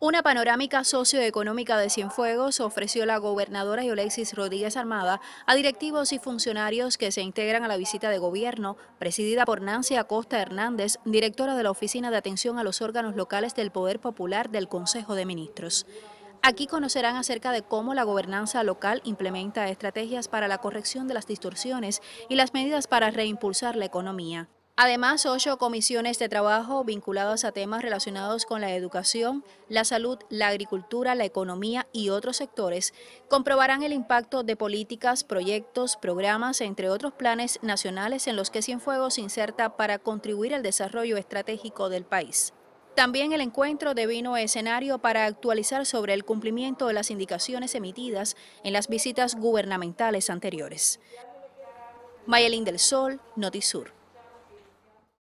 Una panorámica socioeconómica de Cienfuegos ofreció la gobernadora Yolexis Rodríguez Armada a directivos y funcionarios que se integran a la visita de gobierno, presidida por Nancy Acosta Hernández, directora de la Oficina de Atención a los Órganos Locales del Poder Popular del Consejo de Ministros. Aquí conocerán acerca de cómo la gobernanza local implementa estrategias para la corrección de las distorsiones y las medidas para reimpulsar la economía. Además, ocho comisiones de trabajo vinculadas a temas relacionados con la educación, la salud, la agricultura, la economía y otros sectores comprobarán el impacto de políticas, proyectos, programas, entre otros planes nacionales en los que Cienfuegos inserta para contribuir al desarrollo estratégico del país. También el encuentro devino escenario para actualizar sobre el cumplimiento de las indicaciones emitidas en las visitas gubernamentales anteriores. Mayelín del Sol, Notisur.